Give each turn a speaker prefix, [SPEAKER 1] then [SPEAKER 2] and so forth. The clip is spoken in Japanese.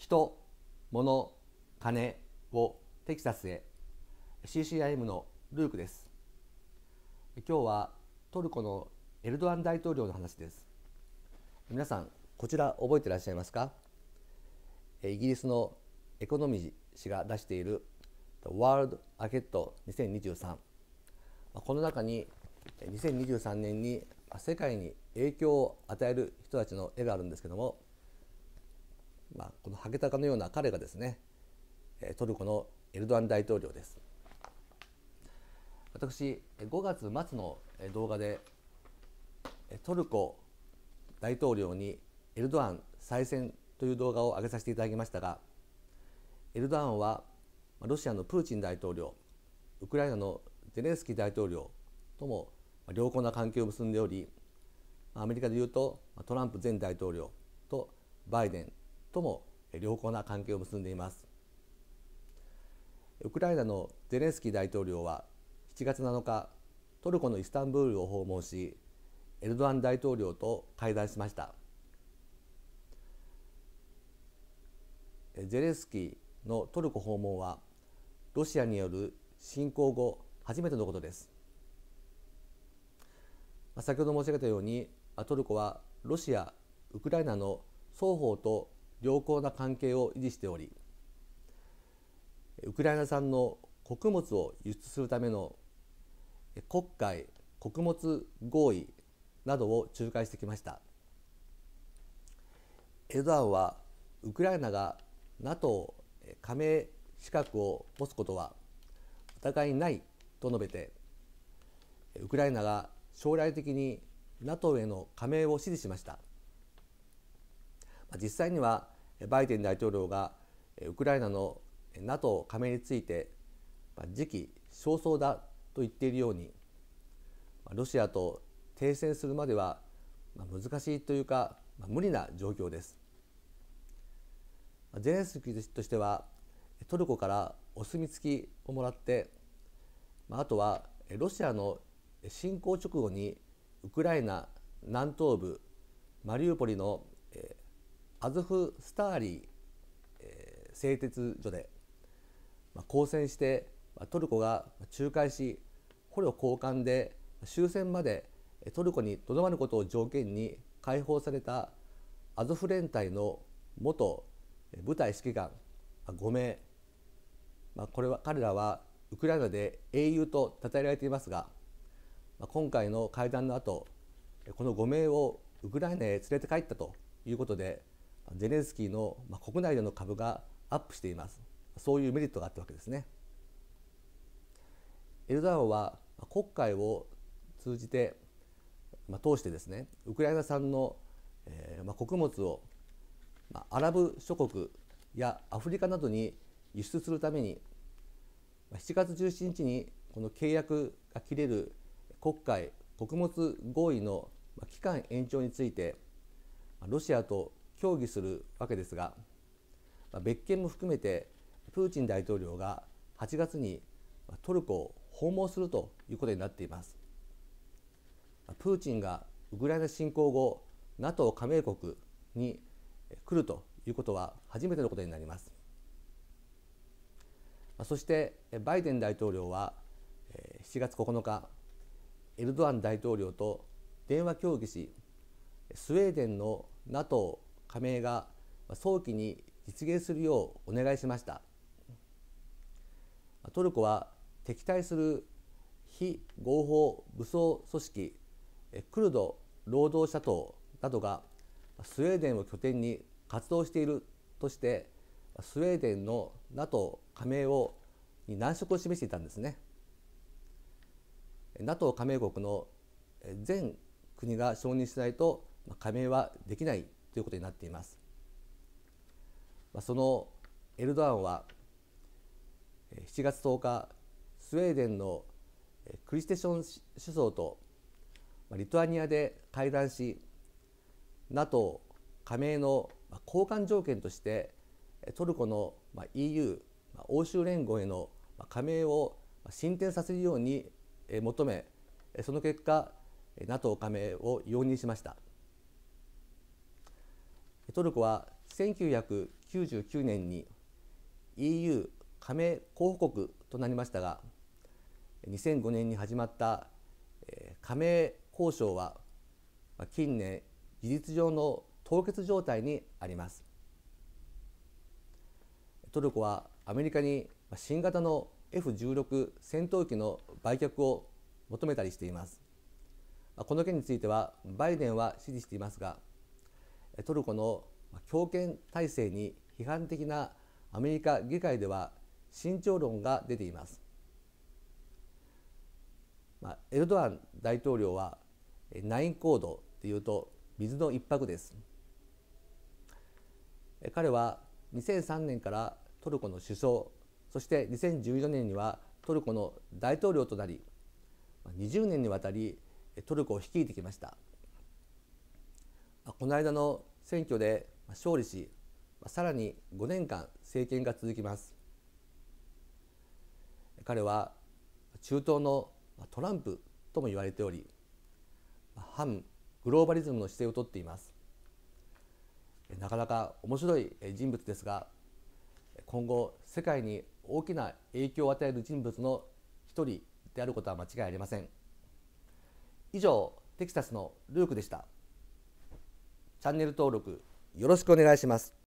[SPEAKER 1] 人物金をテキサスへ CCIM のルークです今日はトルコのエルドアン大統領の話です皆さんこちら覚えていらっしゃいますかイギリスのエコノミー氏が出しているワールドアケット2023この中に2023年に世界に影響を与える人たちの絵があるんですけどもまあ、このハゲタカのような彼がですねトルコのエルドアン大統領です私5月末の動画でトルコ大統領にエルドアン再選という動画を上げさせていただきましたがエルドアンはロシアのプーチン大統領ウクライナのゼレンスキー大統領とも良好な関係を結んでおりアメリカでいうとトランプ前大統領とバイデンとも良好な関係を結んでいますウクライナのゼレンスキー大統領は7月7日トルコのイスタンブールを訪問しエルドアン大統領と会談しましたゼレンスキーのトルコ訪問はロシアによる侵攻後初めてのことです先ほど申し上げたようにトルコはロシアウクライナの双方と良好な関係を維持しておりウクライナ産の穀物を輸出するための国会穀物合意などを仲介してきましたエルドアンはウクライナが NATO 加盟資格を持つことはお互いないと述べてウクライナが将来的に NATO への加盟を支持しました実際にはバイデン大統領がウクライナの NATO 加盟について時期尚早だと言っているようにロシアと停戦するまでは難しいというか無理な状況です。ゼレンスキーとしてはトルコからお墨付きをもらってあとはロシアの侵攻直後にウクライナ南東部マリウポリのアゾフ・スターリ、ー、製鉄所で、交戦してトルコが仲介し捕虜交換で終戦までトルコにとどまることを条件に解放されたアゾフ連隊の元部隊指揮官5名、これは彼らはウクライナで英雄と称えられていますが、今回の会談の後この5名をウクライナへ連れて帰ったということでゼレンスキーの国内での株がアップしていますそういうメリットがあったわけですねエルドアンは国会を通じて、まあ、通してですねウクライナ産の、えーまあ、穀物を、まあ、アラブ諸国やアフリカなどに輸出するためにまあ、7月17日にこの契約が切れる国会穀物合意の期間延長についてロシアと協議するわけですが別件も含めてプーチン大統領が8月にトルコを訪問するということになっていますプーチンがウクライナ侵攻後 NATO 加盟国に来るということは初めてのことになりますそしてバイデン大統領は7月9日エルドアン大統領と電話協議しスウェーデンの NATO 加盟が早期に実現するようお願いしましたトルコは敵対する非合法武装組織クルド労働者党などがスウェーデンを拠点に活動しているとしてスウェーデンの NATO 加盟をに難色を示していたんですね NATO 加盟国の全国が承認しないと加盟はできないということになっています。そのエルドアンは7月10日スウェーデンのクリステション首相とリトアニアで会談し NATO 加盟の交換条件としてトルコの EU 欧州連合への加盟を進展させるように求めその結果 NATO 加盟を容認しました。トルコは1999年に EU 加盟候補国となりましたが2005年に始まった加盟交渉は近年事実上の凍結状態にありますトルコはアメリカに新型の F16 戦闘機の売却を求めたりしていますこの件についてはバイデンは支持していますがトルコの強権体制に批判的なアメリカ議会では慎重論が出ています、まあ、エルドアン大統領はナインコードっていうと水の一泊です彼は2003年からトルコの首相そして2014年にはトルコの大統領となり20年にわたりトルコを率いてきましたこの間の選挙で勝利しさらに5年間政権が続きます彼は中東のトランプとも言われており反グローバリズムの姿勢をとっていますなかなか面白い人物ですが今後世界に大きな影響を与える人物の一人であることは間違いありません以上テキサスのルークでしたチャンネル登録よろしくお願いします。